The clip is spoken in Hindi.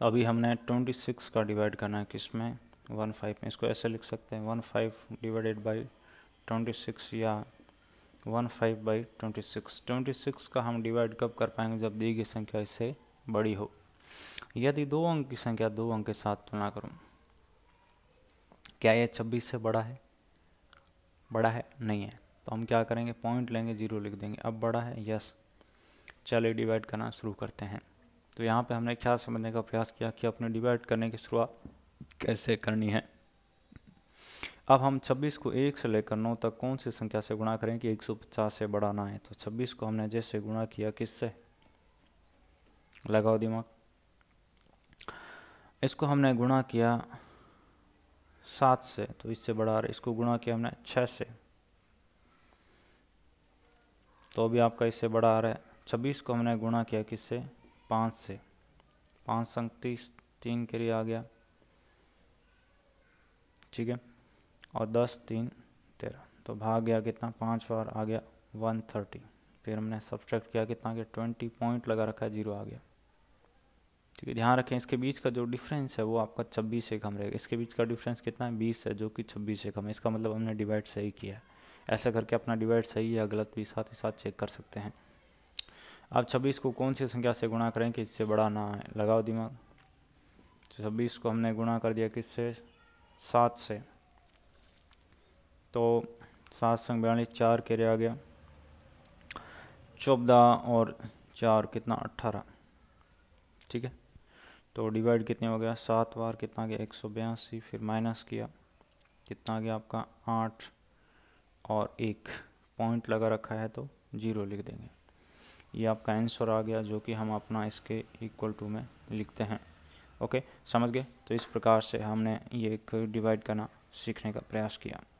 तो अभी हमने ट्वेंटी सिक्स का डिवाइड करना है किस में वन फाइव में इसको ऐसे लिख सकते हैं one five divided by twenty six या one five by twenty six twenty six का हम डिवाइड कब कर पाएंगे जब दी गई संख्या इससे बड़ी हो यदि दो अंक की संख्या दो अंक के साथ तुलना करूं क्या यह छब्बीस से बड़ा है बड़ा है नहीं है तो हम क्या करेंगे पॉइंट लेंगे जीरो लिख देंगे अब बड़ा है यस चलिए डिवाइड करना शुरू करते हैं तो यहाँ पे हमने क्या समझने का प्रयास किया कि अपने डिवाइड करने की शुरुआत कैसे करनी है अब हम 26 को 1 से लेकर 9 तक कौन सी संख्या से गुणा करें कि 150 से बढ़ाना है तो 26 को हमने जैसे गुणा किया किससे लगाओ दिमाग इसको हमने गुणा किया सात से तो इससे बढ़ा रहे इसको गुणा किया हमने छः से तो अभी आपका इससे बड़ा आ रहा है छब्बीस को हमने गुणा किया किससे पाँच से पाँच संगतीस तीन के लिए आ गया ठीक है और दस तीन तेरह तो भाग गया कितना पाँच बार आ गया वन थर्टी फिर हमने सब्सट्रैक्ट किया कितना कि ट्वेंटी पॉइंट लगा रखा है जीरो आ गया ठीक है ध्यान रखें इसके बीच का जो डिफरेंस है वो आपका छब्बीस से कम रहेगा इसके बीच का डिफरेंस कितना है बीस है जो कि छब्बीस से कम है इसका मतलब हमने डिवाइड सही किया है ऐसा करके अपना डिवाइड सही या गलत भी साथ ही साथ चेक कर सकते हैं आप 26 को कौन सी संख्या से गुणा करें कि इससे बड़ा ना है लगाओ दिमाग तो छब्बीस को हमने गुणा कर दिया किससे सात से तो सात संग बयालीस चार के रह गया चौदह और चार कितना अट्ठारह ठीक है तो डिवाइड कितने हो गया सात बार कितना गया एक सौ बयासी फिर माइनस किया कितना आ गया आपका आठ और एक पॉइंट लगा रखा है तो ज़ीरो लिख देंगे ये आपका आंसर आ गया जो कि हम अपना इसके इक्वल टू में लिखते हैं ओके समझ गए तो इस प्रकार से हमने ये एक डिवाइड करना सीखने का प्रयास किया